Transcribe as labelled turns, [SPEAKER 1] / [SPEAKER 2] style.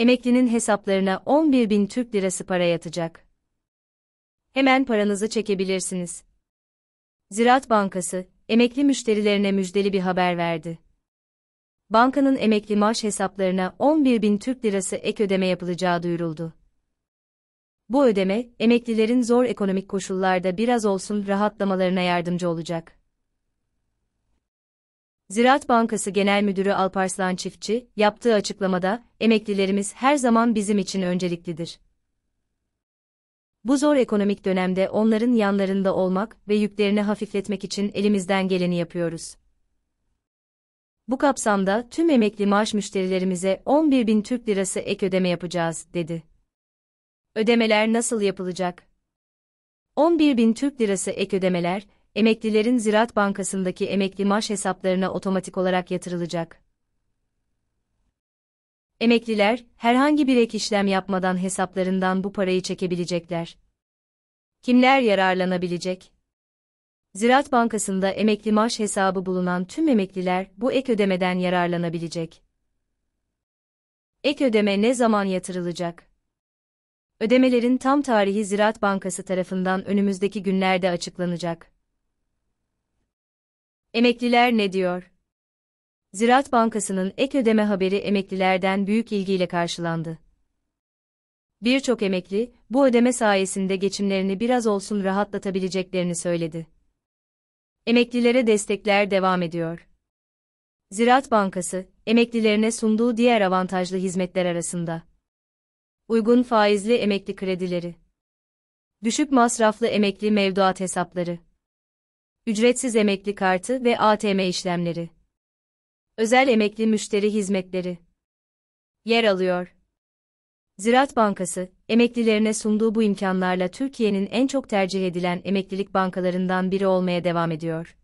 [SPEAKER 1] emeklinin hesaplarına 11 bin Türk lirası para yatacak. Hemen paranızı çekebilirsiniz. Ziraat Bankası, emekli müşterilerine müjdeli bir haber verdi. Bankanın emekli maaş hesaplarına 11 bin Türk lirası ek ödeme yapılacağı duyuruldu. Bu ödeme, emeklilerin zor ekonomik koşullarda biraz olsun rahatlamalarına yardımcı olacak. Ziraat Bankası Genel Müdürü Alparslan Çiftçi, yaptığı açıklamada, emeklilerimiz her zaman bizim için önceliklidir. Bu zor ekonomik dönemde onların yanlarında olmak ve yüklerini hafifletmek için elimizden geleni yapıyoruz. Bu kapsamda tüm emekli maaş müşterilerimize 11 bin Türk Lirası ek ödeme yapacağız, dedi. Ödemeler nasıl yapılacak? 11 bin Türk Lirası ek ödemeler, emeklilerin Ziraat Bankası'ndaki emekli maaş hesaplarına otomatik olarak yatırılacak. Emekliler, herhangi bir ek işlem yapmadan hesaplarından bu parayı çekebilecekler. Kimler yararlanabilecek? Ziraat Bankası'nda emekli maaş hesabı bulunan tüm emekliler bu ek ödemeden yararlanabilecek. Ek ödeme ne zaman yatırılacak? Ödemelerin tam tarihi Ziraat Bankası tarafından önümüzdeki günlerde açıklanacak. Emekliler ne diyor? Ziraat Bankası'nın ek ödeme haberi emeklilerden büyük ilgiyle karşılandı. Birçok emekli, bu ödeme sayesinde geçimlerini biraz olsun rahatlatabileceklerini söyledi. Emeklilere destekler devam ediyor. Ziraat Bankası, emeklilerine sunduğu diğer avantajlı hizmetler arasında uygun faizli emekli kredileri, düşük masraflı emekli mevduat hesapları, ücretsiz emekli kartı ve ATM işlemleri. Özel emekli müşteri hizmetleri yer alıyor. Ziraat Bankası, emeklilerine sunduğu bu imkanlarla Türkiye'nin en çok tercih edilen emeklilik bankalarından biri olmaya devam ediyor.